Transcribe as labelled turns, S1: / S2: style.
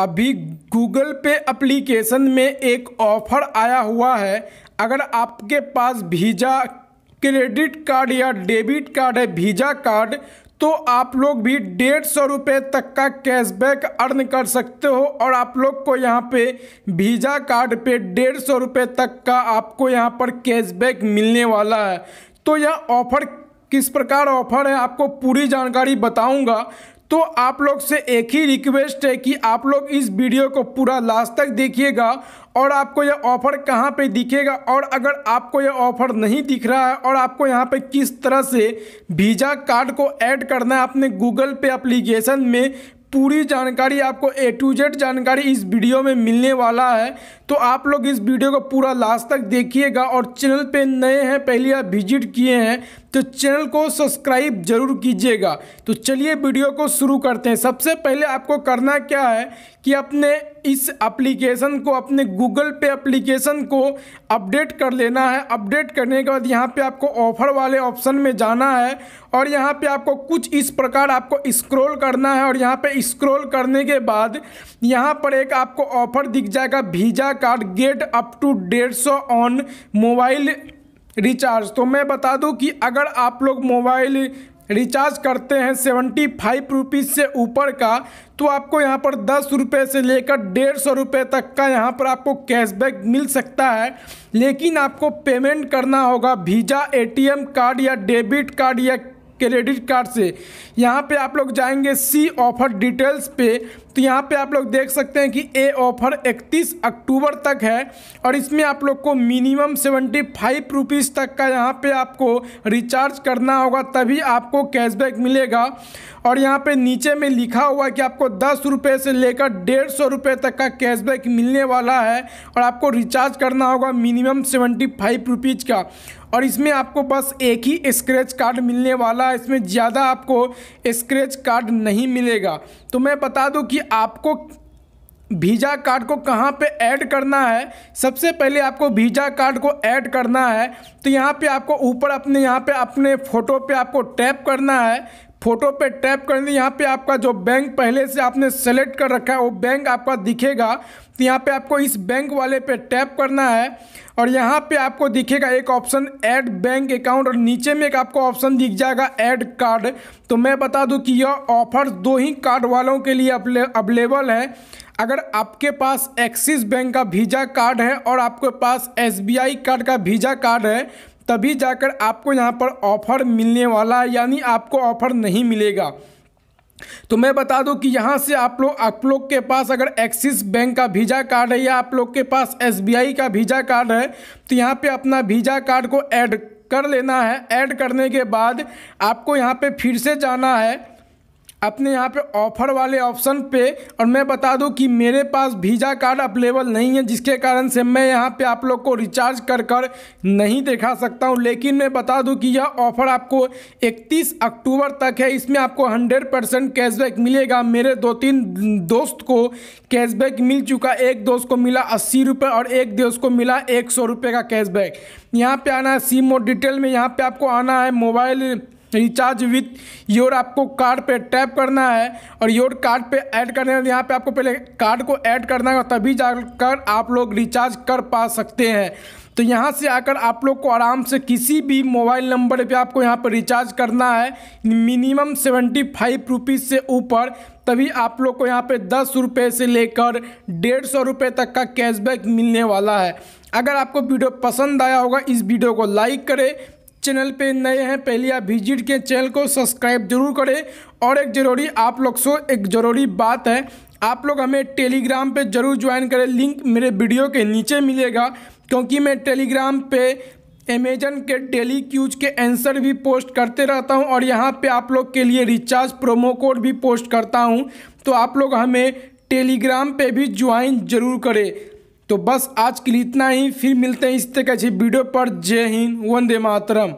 S1: अभी गूगल पे एप्लीकेशन में एक ऑफर आया हुआ है अगर आपके पास भीजा क्रेडिट कार्ड या डेबिट कार्ड है भीजा कार्ड तो आप लोग भी डेढ़ सौ रुपये तक का कैशबैक अर्न कर सकते हो और आप लोग को यहाँ पे भीजा कार्ड पे डेढ़ सौ रुपये तक का आपको यहाँ पर कैशबैक मिलने वाला है तो यह ऑफ़र किस प्रकार ऑफ़र है आपको पूरी जानकारी बताऊंगा तो आप लोग से एक ही रिक्वेस्ट है कि आप लोग इस वीडियो को पूरा लास्ट तक देखिएगा और आपको यह ऑफ़र कहाँ पे दिखेगा और अगर आपको यह ऑफ़र नहीं दिख रहा है और आपको यहाँ पे किस तरह से वीज़ा कार्ड को ऐड करना है अपने गूगल पे एप्लीकेशन में पूरी जानकारी आपको ए टू जेड जानकारी इस वीडियो में मिलने वाला है तो आप लोग इस वीडियो को पूरा लास्ट तक देखिएगा और चैनल पे नए हैं पहली आप विजिट किए हैं तो चैनल को सब्सक्राइब जरूर कीजिएगा तो चलिए वीडियो को शुरू करते हैं सबसे पहले आपको करना क्या है कि अपने इस एप्लीकेशन को अपने गूगल पे एप्लीकेशन को अपडेट कर लेना है अपडेट करने के बाद यहाँ पे आपको ऑफर वाले ऑप्शन में जाना है और यहाँ पे आपको कुछ इस प्रकार आपको स्क्रॉल करना है और यहाँ पे स्क्रॉल करने के बाद यहाँ पर एक आपको ऑफर दिख जाएगा Visa card get up to डेढ़ सौ ऑन मोबाइल रिचार्ज तो मैं बता दूं कि अगर आप लोग मोबाइल रिचार्ज करते हैं सेवेंटी फाइव रुपीज़ से ऊपर का तो आपको यहाँ पर दस रुपये से लेकर डेढ़ सौ रुपये तक का यहाँ पर आपको कैशबैक मिल सकता है लेकिन आपको पेमेंट करना होगा वीज़ा एटीएम कार्ड या डेबिट कार्ड या क्रेडिट कार्ड से यहाँ पे आप लोग जाएंगे सी ऑफर डिटेल्स पे तो यहाँ पे आप लोग देख सकते हैं कि ए ऑफर 31 अक्टूबर तक है और इसमें आप लोग को मिनिमम सेवेंटी फाइव रुपीज़ तक का यहाँ पे आपको रिचार्ज करना होगा तभी आपको कैशबैक मिलेगा और यहाँ पे नीचे में लिखा हुआ है कि आपको दस रुपये से लेकर डेढ़ सौ रुपये तक का कैशबैक मिलने वाला है और आपको रिचार्ज करना होगा मिनिमम सेवेंटी फाइव रुपीज़ का और इसमें आपको बस एक ही स्क्रैच कार्ड मिलने वाला है इसमें ज़्यादा आपको स्क्रैच कार्ड नहीं मिलेगा तो मैं बता दूं कि आपको वीज़ा कार्ड को कहाँ पे ऐड करना है सबसे पहले आपको वीज़ा कार्ड को ऐड करना है तो यहाँ पे आपको ऊपर अपने यहाँ पे अपने फ़ोटो पे आपको टैप करना है फोटो पे टैप कर दें तो यहाँ पे आपका जो बैंक पहले से आपने सेलेक्ट कर रखा है वो बैंक आपका दिखेगा तो यहाँ पे आपको इस बैंक वाले पे टैप करना है और यहाँ पे आपको दिखेगा एक ऑप्शन ऐड बैंक अकाउंट और नीचे में एक आपको ऑप्शन दिख जाएगा ऐड कार्ड तो मैं बता दूँ कि यह ऑफर दो ही कार्ड वालों के लिए अवेलेबल है अगर आपके पास एक्सिस बैंक का वीज़ा कार्ड है और आपके पास एस कार्ड का वीज़ा कार्ड है तभी जाकर आपको यहाँ पर ऑफ़र मिलने वाला है यानी आपको ऑफ़र नहीं मिलेगा तो मैं बता दूं कि यहाँ से आप लोग आप लोग के पास अगर एक्सिस बैंक का वीज़ा कार्ड है या आप लोग के पास एसबीआई का वीज़ा कार्ड है तो यहाँ पे अपना वीज़ा कार्ड को ऐड कर लेना है ऐड करने के बाद आपको यहाँ पे फिर से जाना है अपने यहाँ पे ऑफर वाले ऑप्शन पे और मैं बता दूँ कि मेरे पास वीज़ा कार्ड अवेलेबल नहीं है जिसके कारण से मैं यहाँ पे आप लोग को रिचार्ज कर कर नहीं दिखा सकता हूँ लेकिन मैं बता दूँ कि यह ऑफ़र आपको 31 अक्टूबर तक है इसमें आपको 100 परसेंट कैशबैक मिलेगा मेरे दो तीन दोस्त को कैशबैक मिल चुका एक दोस्त को मिला अस्सी रुपये और एक दोस्त को मिला एक सौ का कैशबैक यहाँ पर आना है सिम और डिटेल में यहाँ पर आपको आना है मोबाइल रिचार्ज विथ योर आपको कार्ड पे टैप करना है और योर कार्ड पे ऐड करने के यहाँ पे आपको पहले कार्ड को ऐड करना है तभी जाकर आप लोग रिचार्ज कर पा सकते हैं तो यहाँ से आकर आप लोग को आराम से किसी भी मोबाइल नंबर पे आपको यहाँ पर रिचार्ज करना है मिनिमम सेवेंटी फाइव रुपीज़ से ऊपर तभी आप लोग को यहाँ पे दस रुपये से लेकर डेढ़ सौ रुपये तक का कैशबैक मिलने वाला है अगर आपको वीडियो पसंद आया होगा इस वीडियो को लाइक करें चैनल पे नए हैं पहले आप विजिट के चैनल को सब्सक्राइब जरूर करें और एक ज़रूरी आप लोग से एक ज़रूरी बात है आप लोग हमें टेलीग्राम पे ज़रूर ज्वाइन करें लिंक मेरे वीडियो के नीचे मिलेगा क्योंकि मैं टेलीग्राम पे अमेजन के डेली क्यूज के आंसर भी पोस्ट करते रहता हूं और यहां पे आप लोग के लिए रिचार्ज प्रोमो कोड भी पोस्ट करता हूँ तो आप लोग हमें टेलीग्राम पर भी ज्वाइन जरूर करें तो बस आज के लिए इतना ही फिर मिलते हैं इस तरह के अच्छी वीडियो पर जय हिंद वंदे मातरम